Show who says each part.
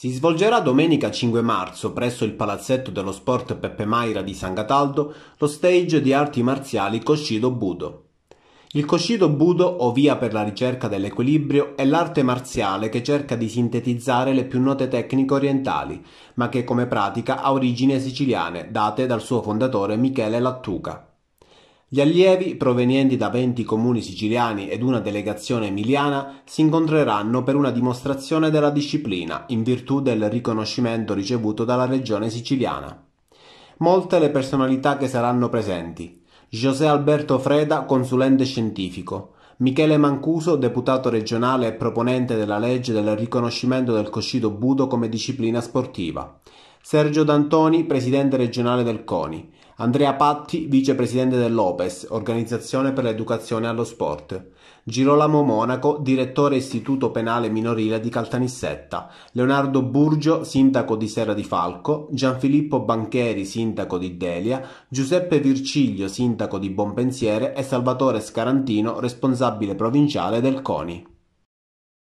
Speaker 1: Si svolgerà domenica 5 marzo presso il Palazzetto dello Sport Peppe Maira di San Cataldo lo stage di arti marziali Coscido Budo. Il Coscido Budo, o via per la ricerca dell'equilibrio, è l'arte marziale che cerca di sintetizzare le più note tecniche orientali, ma che come pratica ha origini siciliane, date dal suo fondatore Michele Lattuca. Gli allievi, provenienti da 20 comuni siciliani ed una delegazione emiliana, si incontreranno per una dimostrazione della disciplina, in virtù del riconoscimento ricevuto dalla regione siciliana. Molte le personalità che saranno presenti. José Alberto Freda, consulente scientifico. Michele Mancuso, deputato regionale e proponente della legge del riconoscimento del coscito budo come disciplina sportiva. Sergio D'Antoni, presidente regionale del CONI, Andrea Patti, vicepresidente dell'OPES, Organizzazione per l'Educazione allo Sport, Girolamo Monaco, direttore Istituto Penale Minorile di Caltanissetta, Leonardo Burgio, sindaco di Serra di Falco, Gianfilippo Bancheri, sindaco di Delia, Giuseppe Virciglio, sindaco di Bonpensiere e Salvatore Scarantino, responsabile provinciale del CONI.